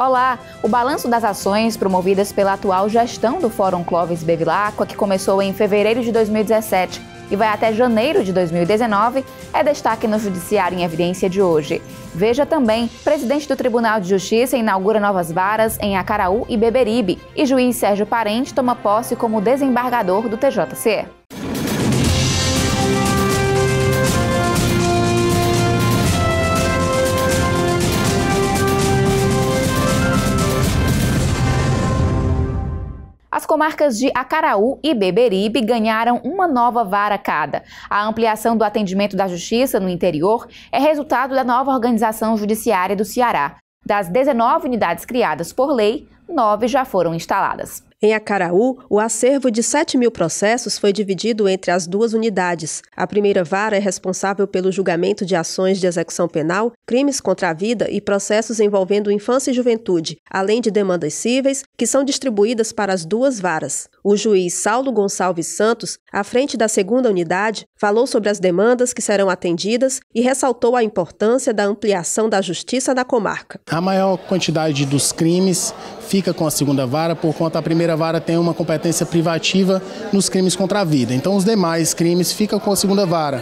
Olá! O balanço das ações promovidas pela atual gestão do Fórum Clóvis Bevilacqua, que começou em fevereiro de 2017 e vai até janeiro de 2019, é destaque no Judiciário em Evidência de hoje. Veja também: presidente do Tribunal de Justiça inaugura novas varas em Acaraú e Beberibe, e juiz Sérgio Parente toma posse como desembargador do TJC. comarcas de Acaraú e Beberibe ganharam uma nova vara cada. A ampliação do atendimento da justiça no interior é resultado da nova organização judiciária do Ceará. Das 19 unidades criadas por lei, nove já foram instaladas. Em Acaraú, o acervo de 7 mil processos foi dividido entre as duas unidades. A primeira vara é responsável pelo julgamento de ações de execução penal, crimes contra a vida e processos envolvendo infância e juventude, além de demandas cíveis, que são distribuídas para as duas varas. O juiz Saulo Gonçalves Santos, à frente da segunda unidade, falou sobre as demandas que serão atendidas e ressaltou a importância da ampliação da justiça na comarca. A maior quantidade dos crimes fica com a segunda vara, por conta a primeira vara tem uma competência privativa nos crimes contra a vida. Então os demais crimes ficam com a segunda vara.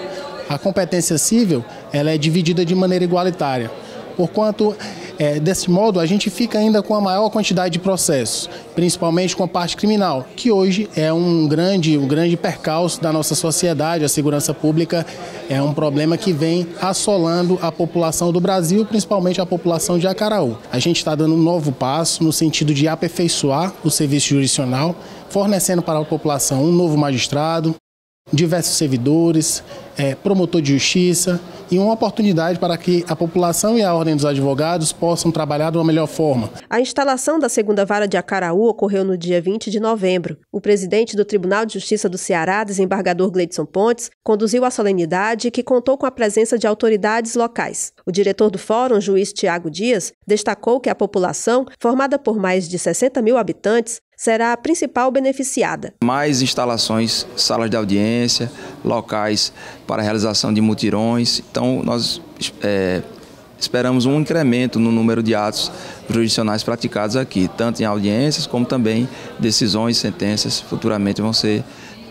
A competência civil ela é dividida de maneira igualitária. Porquanto é, desse modo, a gente fica ainda com a maior quantidade de processos, principalmente com a parte criminal, que hoje é um grande, um grande percalço da nossa sociedade. A segurança pública é um problema que vem assolando a população do Brasil, principalmente a população de Acaraú. A gente está dando um novo passo no sentido de aperfeiçoar o serviço jurisdicional, fornecendo para a população um novo magistrado, diversos servidores, é, promotor de justiça, e uma oportunidade para que a população e a ordem dos advogados possam trabalhar de uma melhor forma. A instalação da segunda vara de Acaraú ocorreu no dia 20 de novembro. O presidente do Tribunal de Justiça do Ceará, desembargador Gleidson Pontes, conduziu a solenidade que contou com a presença de autoridades locais. O diretor do fórum, juiz Tiago Dias, destacou que a população, formada por mais de 60 mil habitantes, será a principal beneficiada. Mais instalações, salas de audiência, locais para realização de mutirões. Então, nós é, esperamos um incremento no número de atos jurisdicionais praticados aqui, tanto em audiências como também decisões, sentenças, futuramente vão ser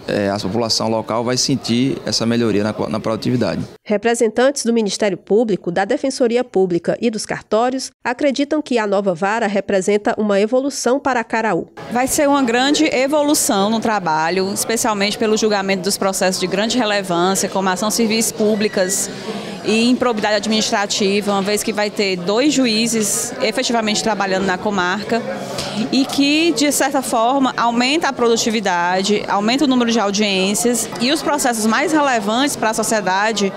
é, a população local vai sentir essa melhoria na, na produtividade. Representantes do Ministério Público, da Defensoria Pública e dos cartórios acreditam que a nova vara representa uma evolução para Caraú. Vai ser uma grande evolução no trabalho, especialmente pelo julgamento dos processos de grande relevância, como ação civis públicas e improbidade administrativa, uma vez que vai ter dois juízes efetivamente trabalhando na comarca e que, de certa forma, aumenta a produtividade, aumenta o número de audiências e os processos mais relevantes para a sociedade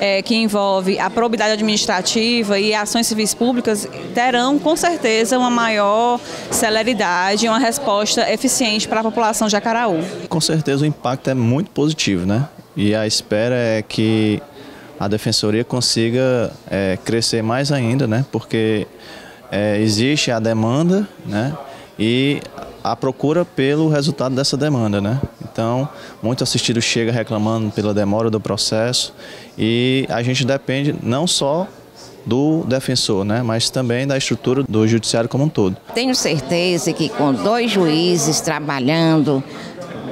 é, que envolve a probidade administrativa e ações civis públicas terão com certeza uma maior celeridade, uma resposta eficiente para a população de Acaraú. Com certeza o impacto é muito positivo, né? E a espera é que a defensoria consiga é, crescer mais ainda, né? Porque é, existe a demanda, né? E a procura pelo resultado dessa demanda, né? Então, muito assistido chega reclamando pela demora do processo e a gente depende não só do defensor, né, mas também da estrutura do judiciário como um todo. Tenho certeza que com dois juízes trabalhando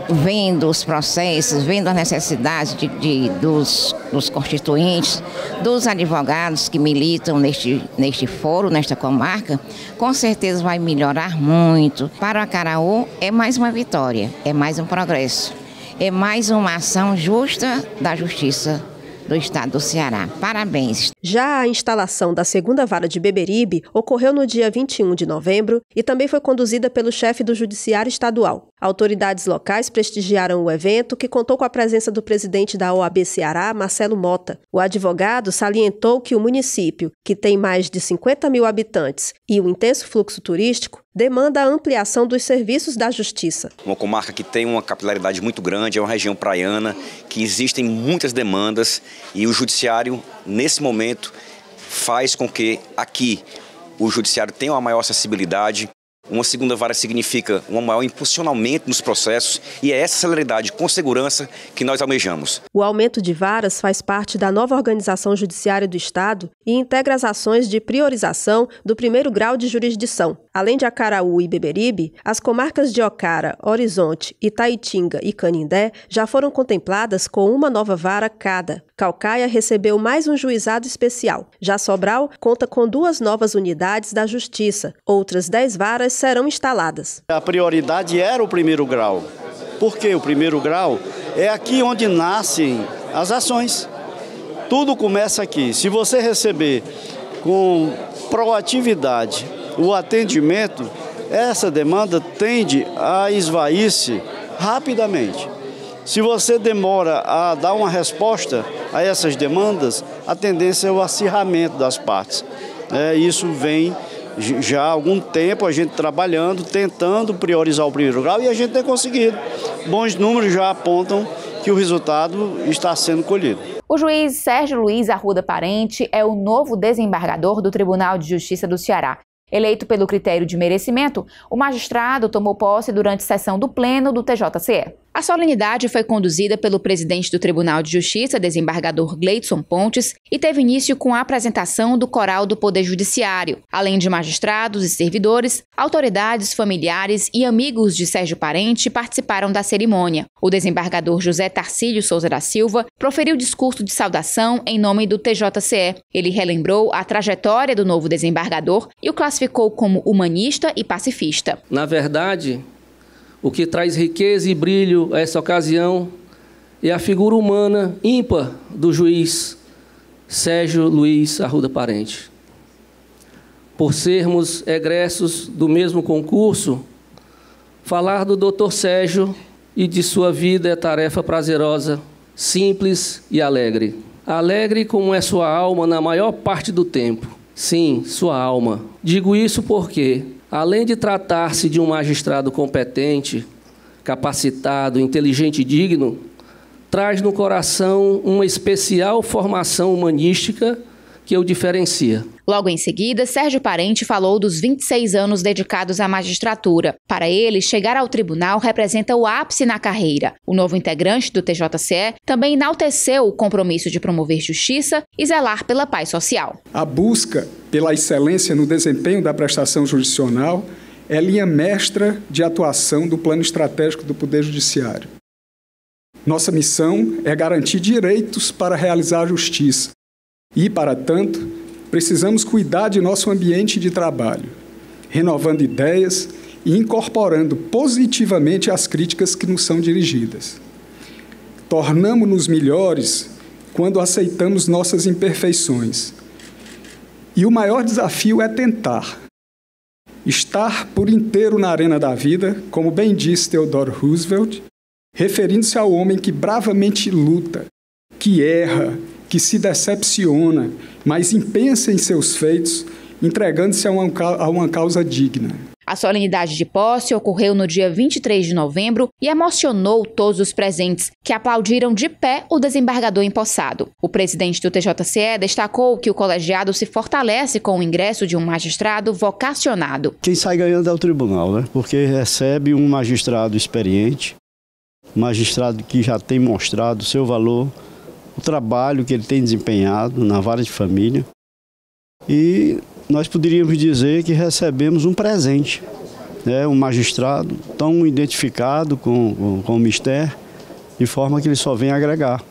vendo os processos, vendo a necessidade de, de, dos, dos constituintes, dos advogados que militam neste, neste foro, nesta comarca, com certeza vai melhorar muito. Para o Acaraú é mais uma vitória, é mais um progresso, é mais uma ação justa da justiça do estado do Ceará. Parabéns. Já a instalação da segunda vara de Beberibe ocorreu no dia 21 de novembro e também foi conduzida pelo chefe do Judiciário Estadual. Autoridades locais prestigiaram o evento, que contou com a presença do presidente da OAB Ceará, Marcelo Mota. O advogado salientou que o município, que tem mais de 50 mil habitantes e um intenso fluxo turístico, demanda a ampliação dos serviços da Justiça. Uma comarca que tem uma capilaridade muito grande, é uma região praiana, que existem muitas demandas e o Judiciário, nesse momento, faz com que aqui o Judiciário tenha uma maior acessibilidade. Uma segunda vara significa um maior impulsionamento nos processos e é essa celeridade com segurança que nós almejamos. O aumento de varas faz parte da nova organização judiciária do Estado e integra as ações de priorização do primeiro grau de jurisdição. Além de Acaraú e Beberibe, as comarcas de Ocara, Horizonte, Itaitinga e Canindé já foram contempladas com uma nova vara cada. Calcaia recebeu mais um juizado especial. Já Sobral conta com duas novas unidades da Justiça, outras dez varas serão instaladas. A prioridade era o primeiro grau, porque o primeiro grau é aqui onde nascem as ações. Tudo começa aqui. Se você receber com proatividade o atendimento, essa demanda tende a esvair-se rapidamente. Se você demora a dar uma resposta a essas demandas, a tendência é o acirramento das partes. É, isso vem já há algum tempo a gente trabalhando, tentando priorizar o primeiro grau e a gente tem conseguido. Bons números já apontam que o resultado está sendo colhido. O juiz Sérgio Luiz Arruda Parente é o novo desembargador do Tribunal de Justiça do Ceará. Eleito pelo critério de merecimento, o magistrado tomou posse durante sessão do pleno do TJCE. A solenidade foi conduzida pelo presidente do Tribunal de Justiça, desembargador Gleidson Pontes, e teve início com a apresentação do coral do Poder Judiciário, além de magistrados e servidores, autoridades, familiares e amigos de Sérgio Parente participaram da cerimônia. O desembargador José Tarcílio Souza da Silva proferiu discurso de saudação em nome do TJCE. Ele relembrou a trajetória do novo desembargador e o classificou como humanista e pacifista. Na verdade, o que traz riqueza e brilho a essa ocasião é a figura humana ímpar do juiz Sérgio Luiz Arruda Parente. Por sermos egressos do mesmo concurso, falar do Dr. Sérgio e de sua vida é tarefa prazerosa, simples e alegre. Alegre como é sua alma na maior parte do tempo. Sim, sua alma. Digo isso porque Além de tratar-se de um magistrado competente, capacitado, inteligente e digno, traz no coração uma especial formação humanística que o diferencia. Logo em seguida, Sérgio Parente falou dos 26 anos dedicados à magistratura. Para ele, chegar ao tribunal representa o ápice na carreira. O novo integrante do TJCE também enalteceu o compromisso de promover justiça e zelar pela paz social. A busca pela excelência no desempenho da prestação jurisdicional é linha mestra de atuação do plano estratégico do Poder Judiciário. Nossa missão é garantir direitos para realizar a justiça e, para tanto, precisamos cuidar de nosso ambiente de trabalho, renovando ideias e incorporando positivamente as críticas que nos são dirigidas. Tornamos-nos melhores quando aceitamos nossas imperfeições. E o maior desafio é tentar. Estar por inteiro na arena da vida, como bem disse Theodore Roosevelt, referindo-se ao homem que bravamente luta, que erra, que se decepciona, mas impensa em seus feitos, entregando-se a uma, a uma causa digna. A solenidade de posse ocorreu no dia 23 de novembro e emocionou todos os presentes, que aplaudiram de pé o desembargador empossado. O presidente do TJCE destacou que o colegiado se fortalece com o ingresso de um magistrado vocacionado. Quem sai ganhando é o tribunal, né? Porque recebe um magistrado experiente, um magistrado que já tem mostrado seu valor o trabalho que ele tem desempenhado na vara de família. E nós poderíamos dizer que recebemos um presente, né? um magistrado tão identificado com, com, com o mistério, de forma que ele só vem agregar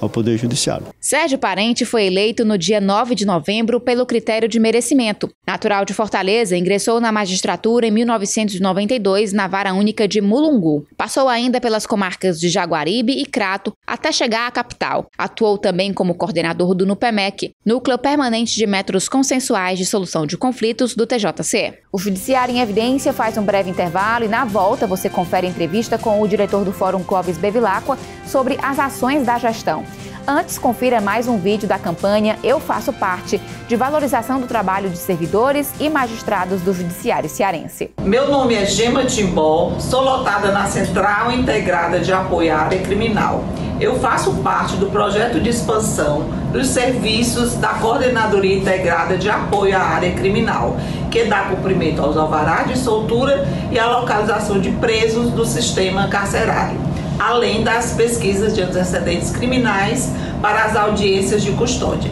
ao Poder Judiciário. Sérgio Parente foi eleito no dia 9 de novembro pelo critério de merecimento. Natural de Fortaleza, ingressou na magistratura em 1992 na Vara Única de Mulungu. Passou ainda pelas comarcas de Jaguaribe e Crato até chegar à capital. Atuou também como coordenador do NUPEMEC, Núcleo Permanente de Métodos Consensuais de Solução de Conflitos do TJC. O Judiciário em Evidência faz um breve intervalo e na volta você confere entrevista com o diretor do Fórum Clóvis Bevilacqua sobre as ações da gestão. Antes, confira mais um vídeo da campanha Eu Faço Parte de valorização do trabalho de servidores e magistrados do Judiciário Cearense. Meu nome é Gema Timbó, sou lotada na Central Integrada de Apoio à Área Criminal. Eu faço parte do projeto de expansão dos serviços da Coordenadoria Integrada de Apoio à Área Criminal, que dá cumprimento aos alvarás de soltura e à localização de presos do sistema carcerário além das pesquisas de antecedentes criminais para as audiências de custódia.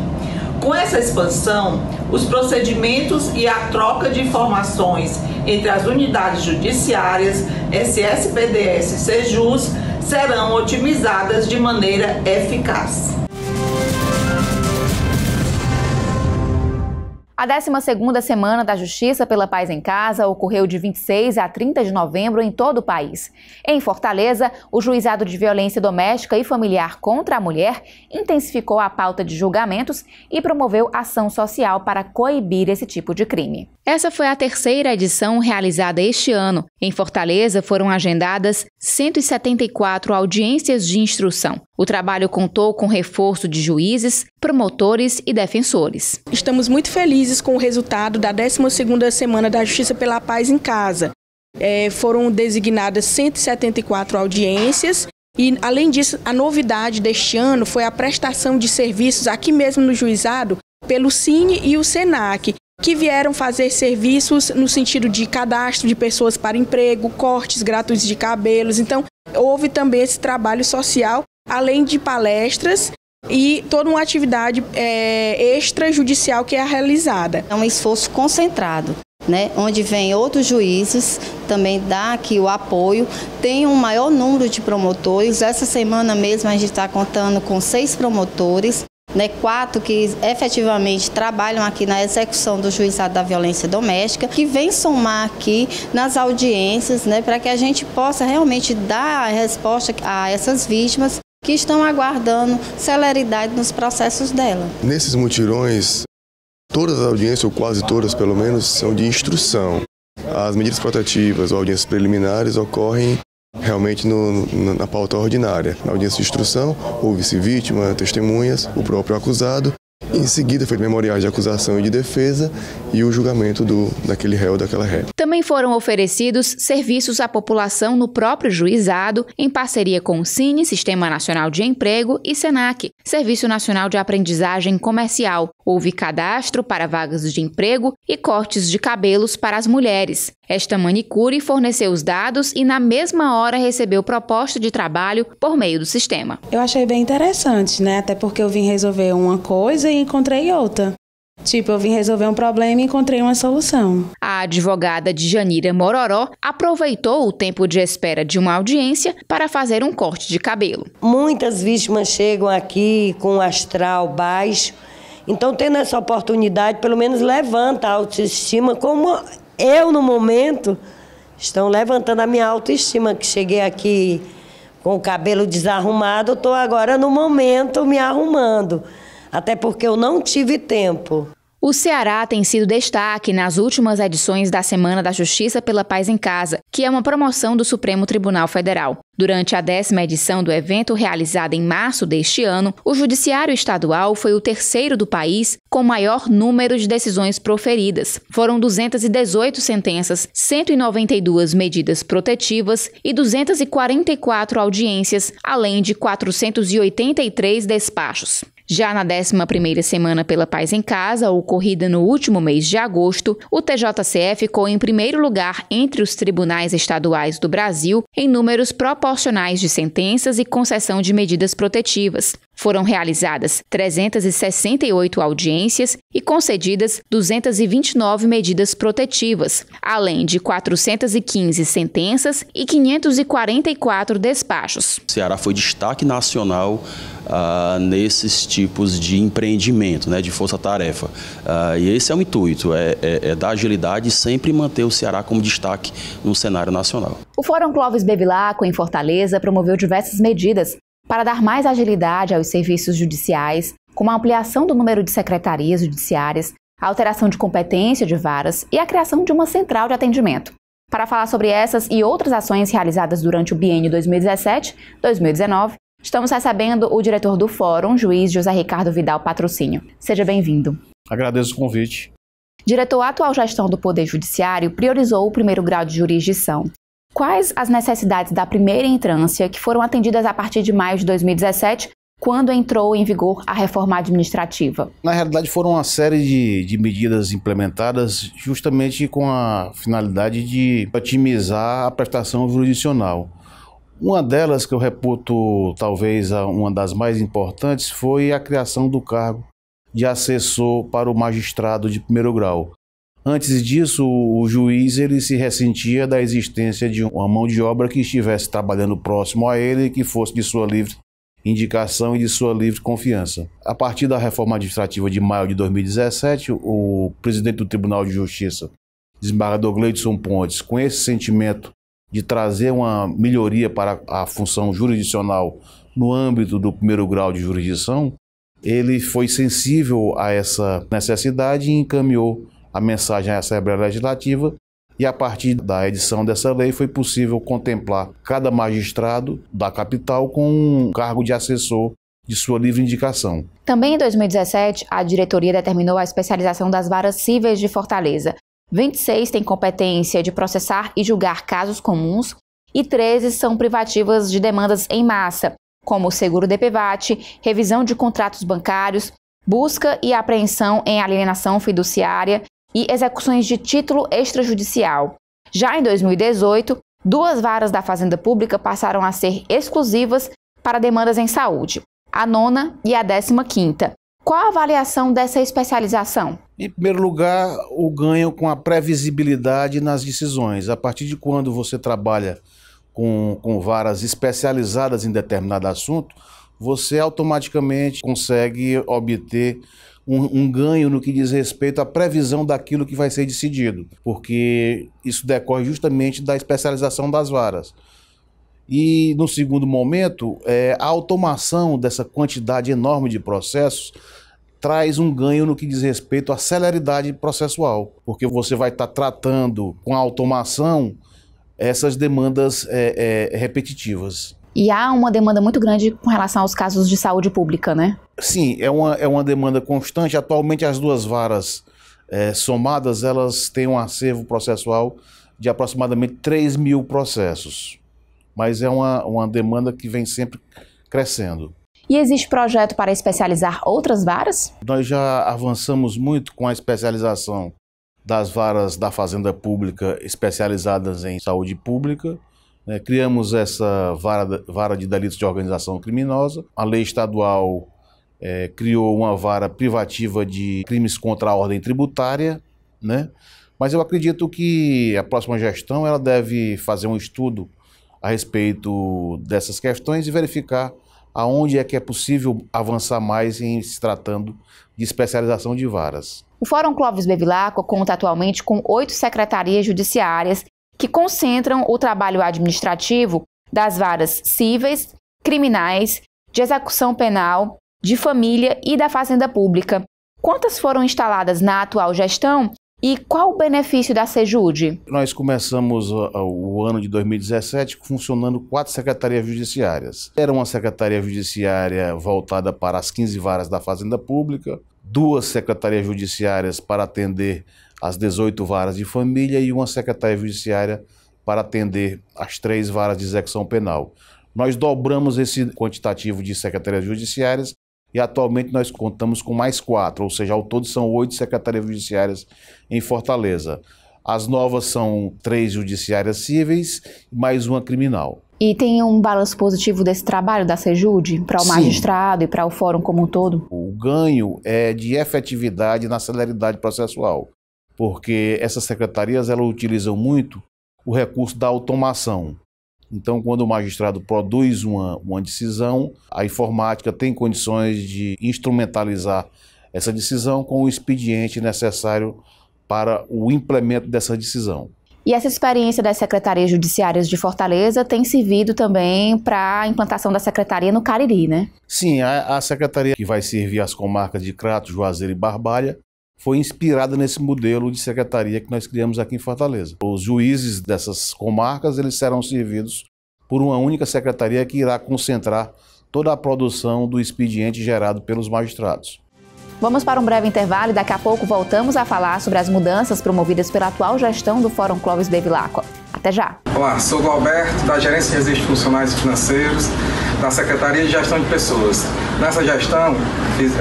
Com essa expansão, os procedimentos e a troca de informações entre as unidades judiciárias, SSPDS e SEJUS, serão otimizadas de maneira eficaz. A 12ª Semana da Justiça pela Paz em Casa ocorreu de 26 a 30 de novembro em todo o país. Em Fortaleza, o Juizado de Violência Doméstica e Familiar contra a Mulher intensificou a pauta de julgamentos e promoveu ação social para coibir esse tipo de crime. Essa foi a terceira edição realizada este ano. Em Fortaleza, foram agendadas 174 audiências de instrução. O trabalho contou com reforço de juízes, promotores e defensores. Estamos muito felizes felizes com o resultado da 12ª Semana da Justiça pela Paz em Casa. É, foram designadas 174 audiências e, além disso, a novidade deste ano foi a prestação de serviços aqui mesmo no juizado pelo Cine e o Senac, que vieram fazer serviços no sentido de cadastro de pessoas para emprego, cortes gratuitos de cabelos. Então, houve também esse trabalho social, além de palestras e toda uma atividade é, extrajudicial que é realizada. É um esforço concentrado. Né, onde vem outros juízes, também dá aqui o apoio, tem um maior número de promotores. Essa semana mesmo a gente está contando com seis promotores, né, quatro que efetivamente trabalham aqui na execução do juizado da violência doméstica, que vem somar aqui nas audiências, né, para que a gente possa realmente dar a resposta a essas vítimas que estão aguardando celeridade nos processos dela. Nesses mutirões, todas as audiências, ou quase todas pelo menos, são de instrução. As medidas protetivas ou audiências preliminares ocorrem realmente no, na pauta ordinária. Na audiência de instrução, houve-se vítima, testemunhas, o próprio acusado em seguida, foi memoriais de acusação e de defesa e o julgamento do, daquele réu daquela ré. Também foram oferecidos serviços à população no próprio juizado, em parceria com o Cine, Sistema Nacional de Emprego e SENAC, Serviço Nacional de Aprendizagem Comercial. Houve cadastro para vagas de emprego e cortes de cabelos para as mulheres. Esta manicure forneceu os dados e na mesma hora recebeu proposta de trabalho por meio do sistema. Eu achei bem interessante, né? Até porque eu vim resolver uma coisa e encontrei outra. Tipo, eu vim resolver um problema e encontrei uma solução. A advogada de Janira Mororó aproveitou o tempo de espera de uma audiência para fazer um corte de cabelo. Muitas vítimas chegam aqui com um astral baixo. Então, tendo essa oportunidade, pelo menos levanta a autoestima como eu, no momento, estão levantando a minha autoestima, que cheguei aqui com o cabelo desarrumado, estou agora, no momento, me arrumando. Até porque eu não tive tempo. O Ceará tem sido destaque nas últimas edições da Semana da Justiça pela Paz em Casa, que é uma promoção do Supremo Tribunal Federal. Durante a décima edição do evento realizada em março deste ano, o Judiciário Estadual foi o terceiro do país com maior número de decisões proferidas. Foram 218 sentenças, 192 medidas protetivas e 244 audiências, além de 483 despachos. Já na 11ª semana pela Paz em Casa, ocorrida no último mês de agosto, o TJCF ficou em primeiro lugar entre os tribunais estaduais do Brasil em números proporcionais de sentenças e concessão de medidas protetivas. Foram realizadas 368 audiências e concedidas 229 medidas protetivas, além de 415 sentenças e 544 despachos. O Ceará foi destaque nacional ah, nesses tipos de empreendimento, né, de força-tarefa. Ah, e esse é o intuito, é, é, é agilidade e sempre manter o Ceará como destaque no cenário nacional. O Fórum Clóvis Bevilacqua, em Fortaleza, promoveu diversas medidas para dar mais agilidade aos serviços judiciais, como a ampliação do número de secretarias judiciárias, a alteração de competência de varas e a criação de uma central de atendimento. Para falar sobre essas e outras ações realizadas durante o biênio 2017-2019, Estamos recebendo o diretor do Fórum, juiz José Ricardo Vidal Patrocínio. Seja bem-vindo. Agradeço o convite. Diretor, a atual gestão do Poder Judiciário priorizou o primeiro grau de jurisdição. Quais as necessidades da primeira entrância que foram atendidas a partir de maio de 2017 quando entrou em vigor a reforma administrativa? Na realidade, foram uma série de, de, medidas implementadas justamente com a finalidade de otimizar a prestação jurisdicional. Uma delas que eu reputo talvez uma das mais importantes foi a criação do cargo de assessor para o magistrado de primeiro grau. Antes disso, o juiz ele se ressentia da existência de uma mão de obra que estivesse trabalhando próximo a ele e que fosse de sua livre indicação e de sua livre confiança. A partir da reforma administrativa de maio de 2017, o presidente do Tribunal de Justiça, desembargador Gleidson Pontes, com esse sentimento de trazer uma melhoria para a função jurisdicional no âmbito do primeiro grau de jurisdição, ele foi sensível a essa necessidade e encaminhou a mensagem à Assembleia Legislativa. E a partir da edição dessa lei foi possível contemplar cada magistrado da capital com um cargo de assessor de sua livre indicação. Também em 2017, a diretoria determinou a especialização das varas cíveis de Fortaleza, 26 têm competência de processar e julgar casos comuns e 13 são privativas de demandas em massa, como seguro DPVAT, revisão de contratos bancários, busca e apreensão em alienação fiduciária e execuções de título extrajudicial. Já em 2018, duas varas da Fazenda Pública passaram a ser exclusivas para demandas em saúde, a nona e a décima quinta. Qual a avaliação dessa especialização? Em primeiro lugar, o ganho com a previsibilidade nas decisões. A partir de quando você trabalha com, com varas especializadas em determinado assunto, você automaticamente consegue obter um, um, ganho no que diz respeito à previsão daquilo que vai ser decidido, porque isso decorre justamente da especialização das varas. E, no segundo momento, é, a automação dessa quantidade enorme de processos traz um ganho no que diz respeito à celeridade processual, porque você vai estar tá tratando com a automação essas demandas é, é, repetitivas. E há uma demanda muito grande com relação aos casos de saúde pública, né? Sim, é uma, é uma demanda constante. Atualmente, as duas varas é, somadas, elas têm um acervo processual de aproximadamente 3 mil processos. Mas é uma, uma demanda que vem sempre crescendo. E existe projeto para especializar outras varas? Nós já avançamos muito com a especialização das varas da Fazenda Pública especializadas em saúde pública. Né? Criamos essa vara, vara de delitos de organização criminosa. A lei estadual é, criou uma vara privativa de crimes contra a ordem tributária, né? Mas eu acredito que a próxima gestão ela deve fazer um estudo a respeito dessas questões e verificar aonde é que é possível avançar mais em se tratando de especialização de varas. O Fórum Clóvis Bevilacqua conta atualmente com oito secretarias judiciárias que concentram o trabalho administrativo das varas cíveis, criminais, de execução penal, de família e da fazenda pública. Quantas foram instaladas na atual gestão e qual o benefício da SEJUD? Nós começamos o ano de 2017 funcionando quatro secretarias judiciárias. Era uma secretaria judiciária voltada para as 15 varas da Fazenda Pública, duas secretarias judiciárias para atender as 18 varas de família e uma secretaria judiciária para atender as três varas de execução penal. Nós dobramos esse quantitativo de secretarias judiciárias e atualmente nós contamos com mais quatro, ou seja, ao todo são oito secretarias judiciárias em Fortaleza. As novas são três judiciárias cíveis, mais uma criminal. E tem um balanço positivo desse trabalho da Sejude para o Sim. magistrado e para o fórum como um todo? O ganho é de efetividade na celeridade processual, porque essas secretarias elas utilizam muito o recurso da automação. Então, quando o magistrado produz uma, uma decisão, a informática tem condições de instrumentalizar essa decisão com o expediente necessário para o implemento dessa decisão. E essa experiência das secretarias judiciárias de Fortaleza tem servido também para a implantação da secretaria no Cariri, né? Sim, a, a, secretaria que vai servir as comarcas de Crato, Juazeiro e Barbalha foi inspirada nesse modelo de secretaria que nós criamos aqui em Fortaleza. Os juízes dessas comarcas eles serão servidos por uma única secretaria que irá concentrar toda a produção do expediente gerado pelos magistrados. Vamos para um breve intervalo e daqui a pouco voltamos a falar sobre as mudanças promovidas pela atual gestão do Fórum Clóvis Bevilacqua. Até já. Olá, sou o Alberto da Gerência de Resíduos Funcionais e Financeiros da Secretaria de Gestão de Pessoas. Nessa gestão,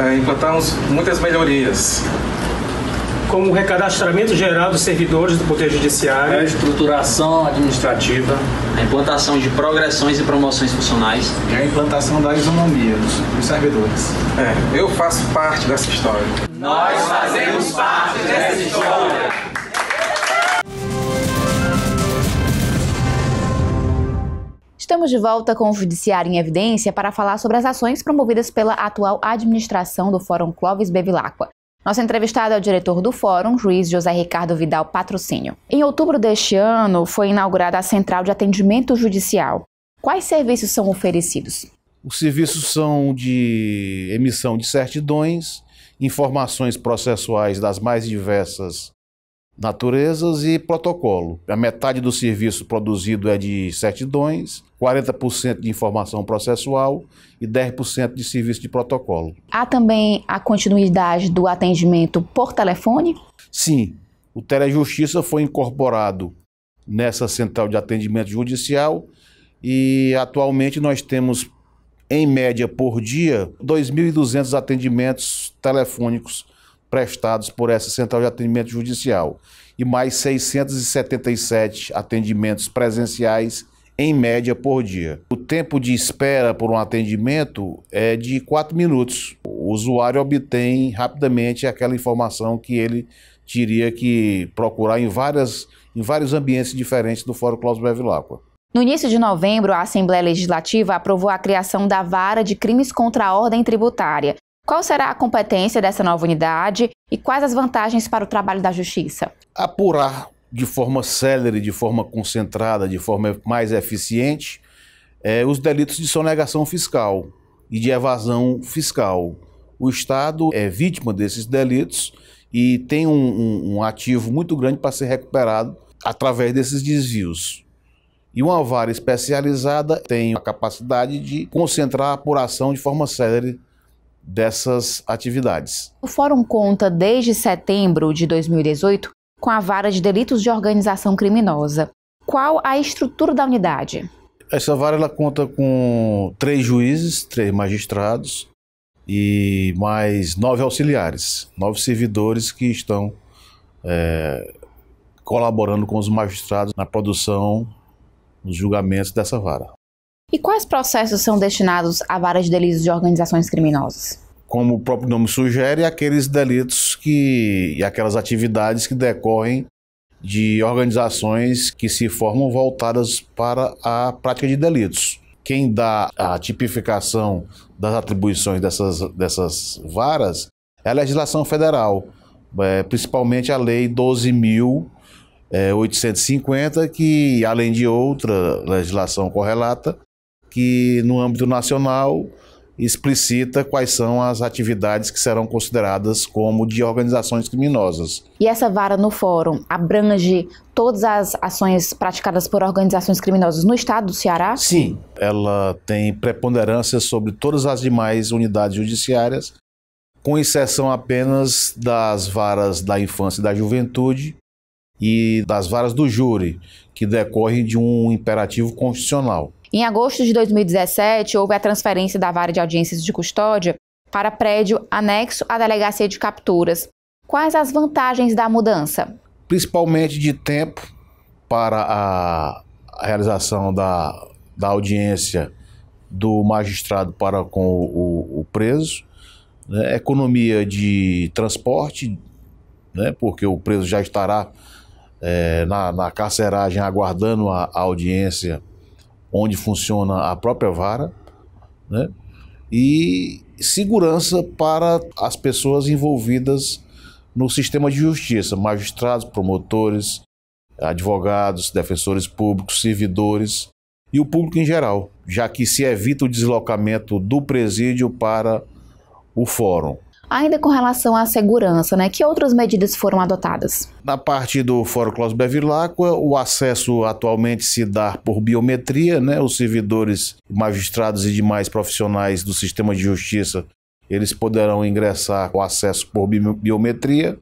eh, implantamos muitas melhorias como o recadastramento geral dos servidores do Poder Judiciário, a estruturação administrativa, a implantação de progressões e promoções funcionais e a implantação da isonomia dos, dos servidores. É, eu faço parte dessa história. Nós fazemos parte dessa história. Estamos de volta com o Judiciário em Evidência para falar sobre as ações promovidas pela atual administração do Fórum Clóvis Bevilacqua. Nosso entrevistado é o diretor do Fórum, juiz José Ricardo Vidal Patrocínio. Em outubro deste ano, foi inaugurada a Central de Atendimento Judicial. Quais serviços são oferecidos? Os serviços são de emissão de certidões, informações processuais das mais diversas naturezas e protocolo. A metade do serviço produzido é de certidões, 40% de informação processual e 10% de serviço de protocolo. Há também a continuidade do atendimento por telefone? Sim. O Telejustiça foi incorporado nessa central de atendimento judicial e atualmente nós temos, em média por dia, 2.200 atendimentos telefônicos prestados por essa central de atendimento judicial e mais 677 atendimentos presenciais em média por dia. O tempo de espera por um atendimento é de 4 minutos. O usuário obtém rapidamente aquela informação que ele teria que procurar em, várias, em vários ambientes diferentes do Fórum Cláudio Bevilacqua. No início de novembro, a Assembleia Legislativa aprovou a criação da Vara de Crimes contra a Ordem Tributária, qual será a competência dessa nova unidade e quais as vantagens para o trabalho da Justiça? Apurar de forma célere, de forma concentrada, de forma mais eficiente, é, os delitos de sonegação fiscal e de evasão fiscal. O Estado é vítima desses delitos e tem um, um, um ativo muito grande para ser recuperado através desses desvios. E uma vara especializada tem a capacidade de concentrar a apuração de forma célere dessas atividades. O Fórum conta desde setembro de 2018 com a vara de delitos de organização criminosa. Qual a estrutura da unidade? Essa vara ela conta com três juízes, três magistrados e mais nove auxiliares, nove servidores que estão é, colaborando com os magistrados na produção, nos julgamentos dessa vara. E quais processos são destinados a várias delitos de organizações criminosas? Como o próprio nome sugere, aqueles delitos que e aquelas atividades que decorrem de organizações que se formam voltadas para a prática de delitos. Quem dá a tipificação das atribuições dessas, dessas varas é a legislação federal, é, principalmente a Lei 12.850, é, que, além de outra legislação correlata, que no âmbito nacional explicita quais são as atividades que serão consideradas como de organizações criminosas. E essa vara no fórum abrange todas as ações praticadas por organizações criminosas no estado do Ceará? Sim, ela tem preponderância sobre todas as demais unidades judiciárias, com exceção apenas das varas da infância e da juventude e das varas do júri, que decorrem de um imperativo constitucional. Em agosto de 2017, houve a transferência da vara de audiências de custódia para prédio anexo à delegacia de capturas. Quais as vantagens da mudança? Principalmente de tempo para a realização da, da audiência do magistrado para com o, o preso, né? economia de transporte, né? porque o preso já estará é, na, na carceragem aguardando a, a audiência onde funciona a própria vara, né? e segurança para as pessoas envolvidas no sistema de justiça, magistrados, promotores, advogados, defensores públicos, servidores e o público em geral, já que se evita o deslocamento do presídio para o fórum. Ainda com relação à segurança, né, que outras medidas foram adotadas? Na parte do Fórum Claus Bevilacqua, o acesso atualmente se dá por biometria, né, os servidores, magistrados e demais profissionais do sistema de justiça, eles poderão ingressar com acesso por biometria.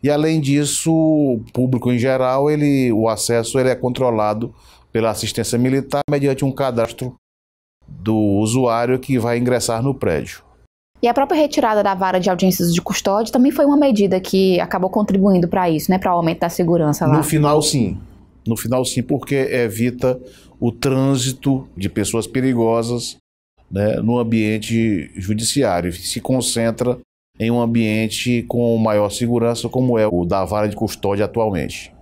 E além disso, o público em geral, ele, o acesso ele é controlado pela assistência militar mediante um cadastro do usuário que vai ingressar no prédio. E a própria retirada da vara de audiências de custódia também foi uma medida que acabou contribuindo para isso, né, para o aumento da segurança lá. No final, sim. No final, sim, porque evita o trânsito de pessoas perigosas né, no ambiente judiciário. Se concentra em um ambiente com maior segurança, como é o da vara de custódia atualmente,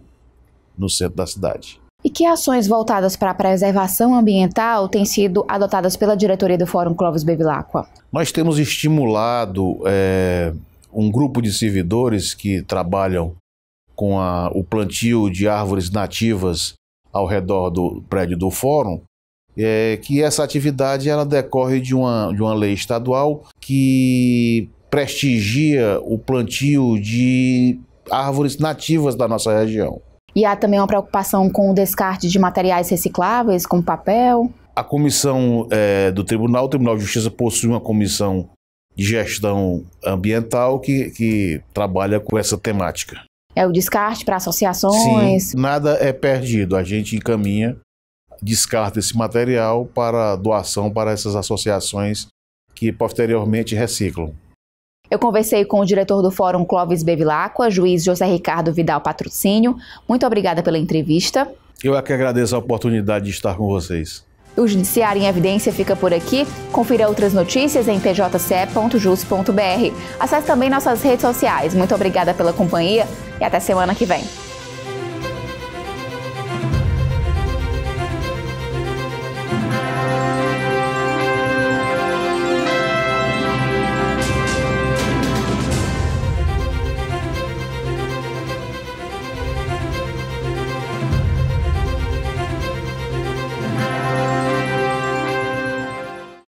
no centro da cidade e que ações voltadas para a preservação ambiental têm sido adotadas pela diretoria do Fórum Clóvis Bevilacqua? Nós temos estimulado é, um grupo de servidores que trabalham com a, o plantio de árvores nativas ao redor do prédio do Fórum, é, que essa atividade ela decorre de uma, de uma lei estadual que prestigia o plantio de árvores nativas da nossa região. E há também uma preocupação com o descarte de materiais recicláveis, como papel. A comissão é, do tribunal, o Tribunal de Justiça possui uma comissão de gestão ambiental que, que trabalha com essa temática. É o descarte para associações? Sim, nada é perdido. A gente encaminha, descarta esse material para doação para essas associações que posteriormente reciclam. Eu conversei com o diretor do Fórum Clóvis Bevilacqua, juiz José Ricardo Vidal Patrocínio. Muito obrigada pela entrevista. Eu é que agradeço a oportunidade de estar com vocês. O Judiciário em Evidência fica por aqui. Confira outras notícias em pjce.jus.br. Acesse também nossas redes sociais. Muito obrigada pela companhia e até semana que vem.